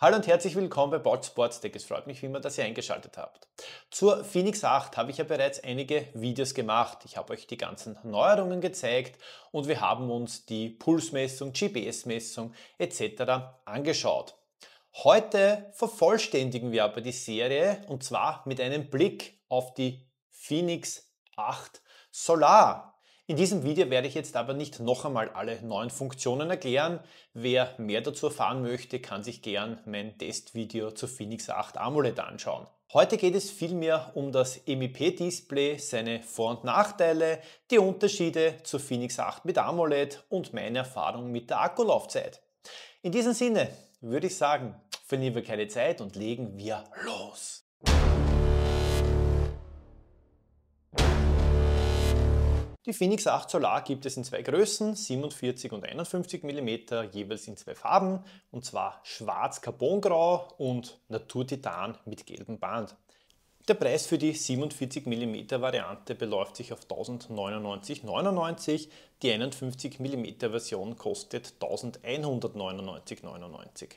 Hallo und herzlich willkommen bei Bolt Sports Tech. Es freut mich wie immer, dass ihr eingeschaltet habt. Zur Phoenix 8 habe ich ja bereits einige Videos gemacht. Ich habe euch die ganzen Neuerungen gezeigt und wir haben uns die Pulsmessung, GPS-Messung etc. angeschaut. Heute vervollständigen wir aber die Serie und zwar mit einem Blick auf die Phoenix 8 Solar. In diesem Video werde ich jetzt aber nicht noch einmal alle neuen Funktionen erklären. Wer mehr dazu erfahren möchte, kann sich gern mein Testvideo zu Phoenix 8 AMOLED anschauen. Heute geht es vielmehr um das MIP-Display, seine Vor- und Nachteile, die Unterschiede zu Phoenix 8 mit AMOLED und meine Erfahrung mit der Akkulaufzeit. In diesem Sinne würde ich sagen, verlieren wir keine Zeit und legen wir los. Die Phoenix 8 Solar gibt es in zwei Größen, 47 und 51 mm, jeweils in zwei Farben, und zwar schwarz-carbongrau und Naturtitan mit gelbem Band. Der Preis für die 47 mm Variante beläuft sich auf 1099,99, die 51 mm Version kostet 1199,99.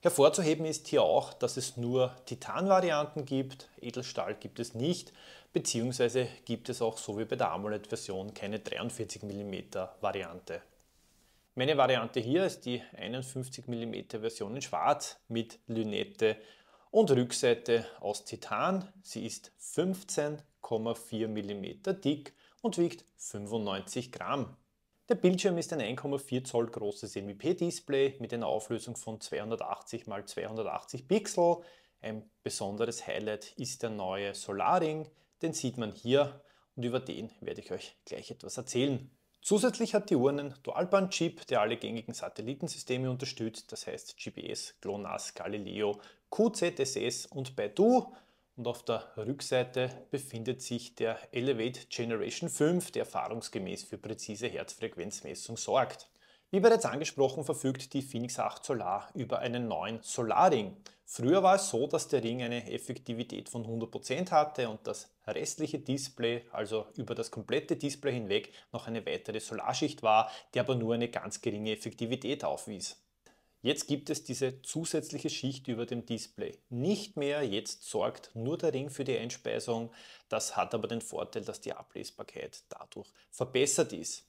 Hervorzuheben ist hier auch, dass es nur Titan-Varianten gibt, Edelstahl gibt es nicht, beziehungsweise gibt es auch so wie bei der AMOLED-Version keine 43 mm Variante. Meine Variante hier ist die 51 mm Version in schwarz mit Lünette und Rückseite aus Titan. Sie ist 15,4 mm dick und wiegt 95 Gramm. Der Bildschirm ist ein 1,4 Zoll großes mip display mit einer Auflösung von 280 x 280 Pixel. Ein besonderes Highlight ist der neue Solaring, den sieht man hier und über den werde ich euch gleich etwas erzählen. Zusätzlich hat die Uhr einen Dualband-Chip, der alle gängigen Satellitensysteme unterstützt, das heißt GPS, GLONASS, Galileo, QZSS und Baidu und auf der Rückseite befindet sich der Elevate Generation 5, der erfahrungsgemäß für präzise Herzfrequenzmessung sorgt. Wie bereits angesprochen, verfügt die Phoenix 8 Solar über einen neuen Solarring. Früher war es so, dass der Ring eine Effektivität von 100% hatte und das restliche Display, also über das komplette Display hinweg, noch eine weitere Solarschicht war, die aber nur eine ganz geringe Effektivität aufwies. Jetzt gibt es diese zusätzliche Schicht über dem Display. Nicht mehr, jetzt sorgt nur der Ring für die Einspeisung. Das hat aber den Vorteil, dass die Ablesbarkeit dadurch verbessert ist.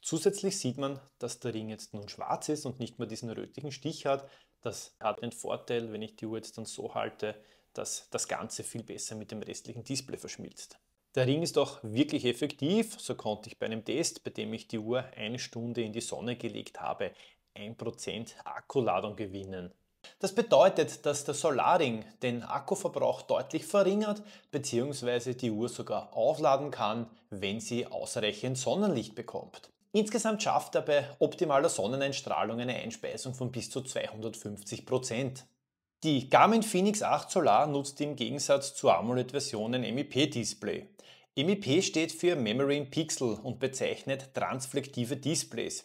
Zusätzlich sieht man, dass der Ring jetzt nun schwarz ist und nicht mehr diesen rötlichen Stich hat. Das hat den Vorteil, wenn ich die Uhr jetzt dann so halte, dass das Ganze viel besser mit dem restlichen Display verschmilzt. Der Ring ist auch wirklich effektiv, so konnte ich bei einem Test, bei dem ich die Uhr eine Stunde in die Sonne gelegt habe, 1% Akkuladung gewinnen. Das bedeutet, dass der Solarring den Akkuverbrauch deutlich verringert bzw. die Uhr sogar aufladen kann, wenn sie ausreichend Sonnenlicht bekommt. Insgesamt schafft er bei optimaler Sonneneinstrahlung eine Einspeisung von bis zu 250 Die Garmin Phoenix 8 Solar nutzt im Gegensatz zur AMOLED-Version ein MEP-Display. MEP steht für Memory in Pixel und bezeichnet transflektive Displays.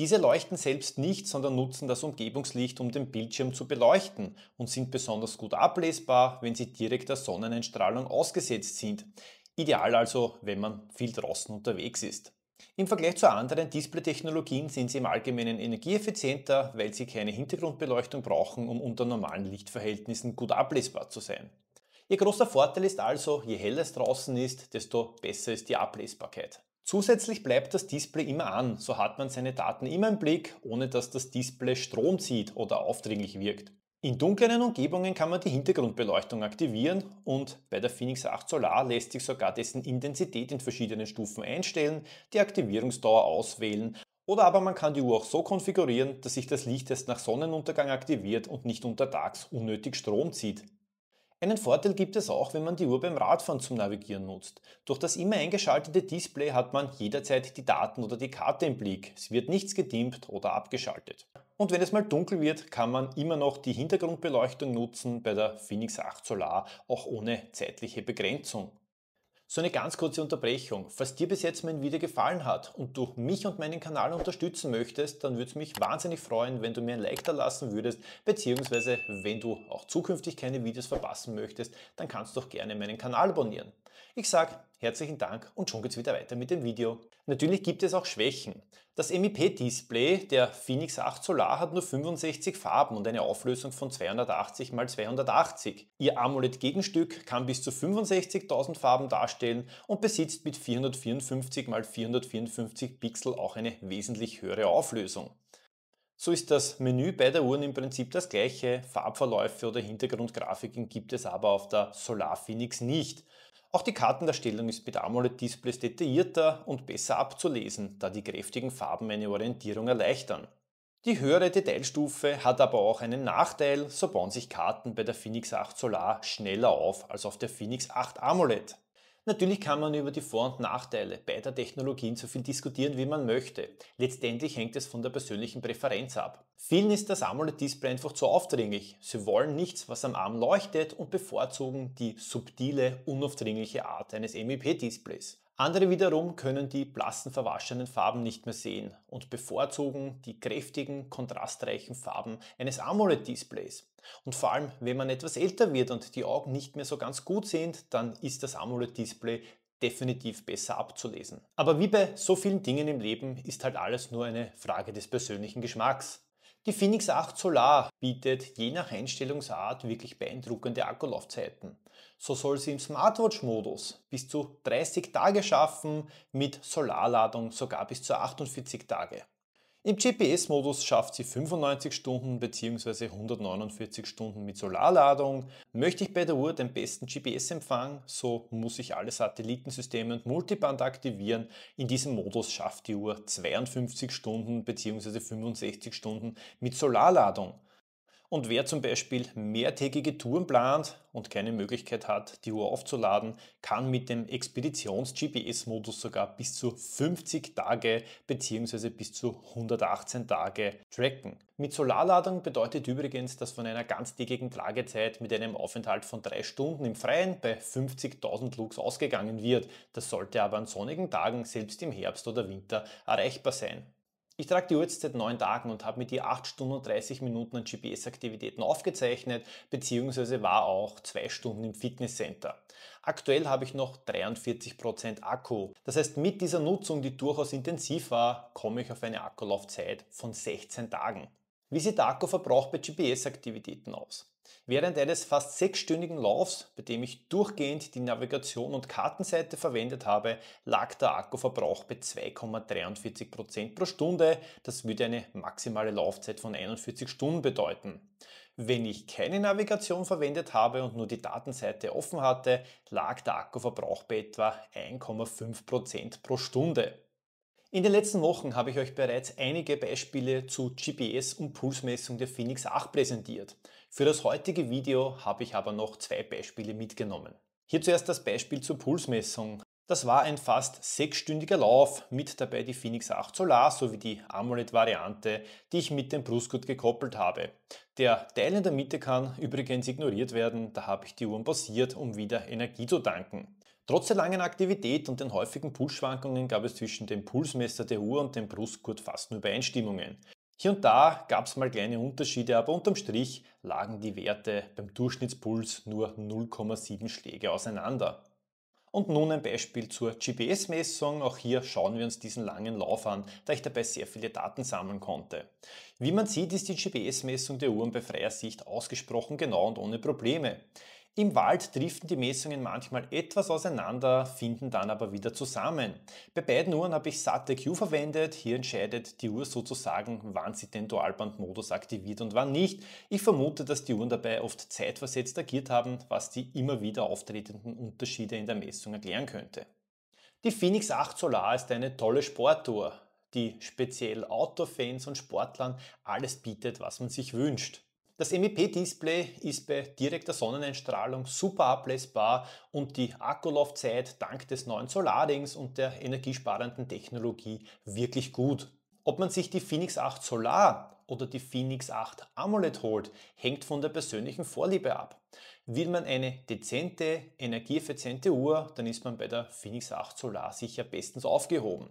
Diese leuchten selbst nicht, sondern nutzen das Umgebungslicht, um den Bildschirm zu beleuchten und sind besonders gut ablesbar, wenn sie direkt der Sonneneinstrahlung ausgesetzt sind. Ideal also, wenn man viel draußen unterwegs ist. Im Vergleich zu anderen Display-Technologien sind sie im Allgemeinen energieeffizienter, weil sie keine Hintergrundbeleuchtung brauchen, um unter normalen Lichtverhältnissen gut ablesbar zu sein. Ihr großer Vorteil ist also, je heller es draußen ist, desto besser ist die Ablesbarkeit. Zusätzlich bleibt das Display immer an, so hat man seine Daten immer im Blick, ohne dass das Display Strom zieht oder aufdringlich wirkt. In dunkleren Umgebungen kann man die Hintergrundbeleuchtung aktivieren und bei der Phoenix 8 Solar lässt sich sogar dessen Intensität in verschiedenen Stufen einstellen, die Aktivierungsdauer auswählen oder aber man kann die Uhr auch so konfigurieren, dass sich das Licht erst nach Sonnenuntergang aktiviert und nicht untertags unnötig Strom zieht. Einen Vorteil gibt es auch, wenn man die Uhr beim Radfahren zum Navigieren nutzt. Durch das immer eingeschaltete Display hat man jederzeit die Daten oder die Karte im Blick. Es wird nichts gedimmt oder abgeschaltet. Und wenn es mal dunkel wird, kann man immer noch die Hintergrundbeleuchtung nutzen bei der Phoenix 8 Solar, auch ohne zeitliche Begrenzung. So eine ganz kurze Unterbrechung. Falls dir bis jetzt mein Video gefallen hat und du mich und meinen Kanal unterstützen möchtest, dann würde es mich wahnsinnig freuen, wenn du mir ein Like da lassen würdest, beziehungsweise wenn du auch zukünftig keine Videos verpassen möchtest, dann kannst du auch gerne meinen Kanal abonnieren. Ich sage herzlichen Dank und schon geht's wieder weiter mit dem Video. Natürlich gibt es auch Schwächen. Das MIP-Display der Phoenix 8 Solar hat nur 65 Farben und eine Auflösung von 280 x 280. Ihr AMOLED-Gegenstück kann bis zu 65.000 Farben darstellen und besitzt mit 454 x 454 Pixel auch eine wesentlich höhere Auflösung. So ist das Menü bei der Uhren im Prinzip das gleiche, Farbverläufe oder Hintergrundgrafiken gibt es aber auf der Solar Phoenix nicht. Auch die Kartendarstellung ist mit AMOLED-Displays detaillierter und besser abzulesen, da die kräftigen Farben eine Orientierung erleichtern. Die höhere Detailstufe hat aber auch einen Nachteil, so bauen sich Karten bei der Phoenix 8 Solar schneller auf als auf der Phoenix 8 AMOLED. Natürlich kann man über die Vor- und Nachteile beider Technologien so viel diskutieren, wie man möchte. Letztendlich hängt es von der persönlichen Präferenz ab. Vielen ist das AMOLED-Display einfach zu aufdringlich. Sie wollen nichts, was am Arm leuchtet und bevorzugen die subtile, unaufdringliche Art eines MEP-Displays. Andere wiederum können die blassen, verwaschenen Farben nicht mehr sehen und bevorzugen die kräftigen, kontrastreichen Farben eines AMOLED-Displays. Und vor allem, wenn man etwas älter wird und die Augen nicht mehr so ganz gut sehen, dann ist das AMOLED-Display definitiv besser abzulesen. Aber wie bei so vielen Dingen im Leben ist halt alles nur eine Frage des persönlichen Geschmacks. Die Phoenix 8 Solar bietet je nach Einstellungsart wirklich beeindruckende Akkulaufzeiten. So soll sie im Smartwatch-Modus bis zu 30 Tage schaffen, mit Solarladung sogar bis zu 48 Tage. Im GPS-Modus schafft sie 95 Stunden bzw. 149 Stunden mit Solarladung. Möchte ich bei der Uhr den besten GPS-Empfang, so muss ich alle Satellitensysteme und Multiband aktivieren. In diesem Modus schafft die Uhr 52 Stunden bzw. 65 Stunden mit Solarladung. Und wer zum Beispiel mehrtägige Touren plant und keine Möglichkeit hat, die Uhr aufzuladen, kann mit dem Expeditions-GPS-Modus sogar bis zu 50 Tage bzw. bis zu 118 Tage tracken. Mit Solarladung bedeutet übrigens, dass von einer ganztägigen Tragezeit mit einem Aufenthalt von drei Stunden im Freien bei 50.000 Lux ausgegangen wird. Das sollte aber an sonnigen Tagen selbst im Herbst oder Winter erreichbar sein. Ich trage die Uhrzeit seit neun Tagen und habe mit ihr 8 Stunden und 30 Minuten an GPS-Aktivitäten aufgezeichnet, beziehungsweise war auch zwei Stunden im Fitnesscenter. Aktuell habe ich noch 43% Akku. Das heißt, mit dieser Nutzung, die durchaus intensiv war, komme ich auf eine Akkulaufzeit von 16 Tagen. Wie sieht der Akkuverbrauch bei GPS-Aktivitäten aus? Während eines fast sechsstündigen Laufs, bei dem ich durchgehend die Navigation und Kartenseite verwendet habe, lag der Akkuverbrauch bei 2,43% Prozent pro Stunde. Das würde eine maximale Laufzeit von 41 Stunden bedeuten. Wenn ich keine Navigation verwendet habe und nur die Datenseite offen hatte, lag der Akkuverbrauch bei etwa 1,5% Prozent pro Stunde. In den letzten Wochen habe ich euch bereits einige Beispiele zu GPS und Pulsmessung der Phoenix 8 präsentiert. Für das heutige Video habe ich aber noch zwei Beispiele mitgenommen. Hier zuerst das Beispiel zur Pulsmessung. Das war ein fast sechsstündiger Lauf, mit dabei die Phoenix 8 Solar sowie die AMOLED-Variante, die ich mit dem Brustgurt gekoppelt habe. Der Teil in der Mitte kann übrigens ignoriert werden, da habe ich die Uhren pausiert, um wieder Energie zu tanken. Trotz der langen Aktivität und den häufigen Pulsschwankungen gab es zwischen dem Pulsmesser der Uhr und dem Brustgurt fast nur Übereinstimmungen. Hier und da gab es mal kleine Unterschiede, aber unterm Strich lagen die Werte beim Durchschnittspuls nur 0,7 Schläge auseinander. Und nun ein Beispiel zur GPS-Messung. Auch hier schauen wir uns diesen langen Lauf an, da ich dabei sehr viele Daten sammeln konnte. Wie man sieht, ist die GPS-Messung der Uhren bei freier Sicht ausgesprochen genau und ohne Probleme. Im Wald driften die Messungen manchmal etwas auseinander, finden dann aber wieder zusammen. Bei beiden Uhren habe ich satte Q verwendet. Hier entscheidet die Uhr sozusagen, wann sie den Dualbandmodus aktiviert und wann nicht. Ich vermute, dass die Uhren dabei oft zeitversetzt agiert haben, was die immer wieder auftretenden Unterschiede in der Messung erklären könnte. Die Phoenix 8 Solar ist eine tolle Sportuhr die speziell Outdoor-Fans und Sportlern alles bietet, was man sich wünscht. Das MEP-Display ist bei direkter Sonneneinstrahlung super ablesbar und die Akkulaufzeit dank des neuen Solarings und der energiesparenden Technologie wirklich gut. Ob man sich die Phoenix 8 Solar oder die Phoenix 8 AMOLED holt, hängt von der persönlichen Vorliebe ab. Will man eine dezente, energieeffiziente Uhr, dann ist man bei der Phoenix 8 Solar sicher bestens aufgehoben.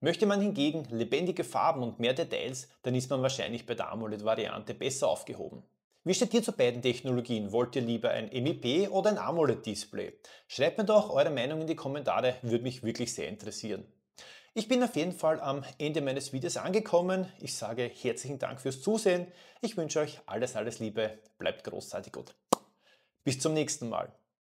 Möchte man hingegen lebendige Farben und mehr Details, dann ist man wahrscheinlich bei der AMOLED-Variante besser aufgehoben. Wie steht ihr zu beiden Technologien? Wollt ihr lieber ein MEP oder ein AMOLED-Display? Schreibt mir doch eure Meinung in die Kommentare, würde mich wirklich sehr interessieren. Ich bin auf jeden Fall am Ende meines Videos angekommen. Ich sage herzlichen Dank fürs Zusehen. Ich wünsche euch alles, alles Liebe. Bleibt großartig gut. Bis zum nächsten Mal.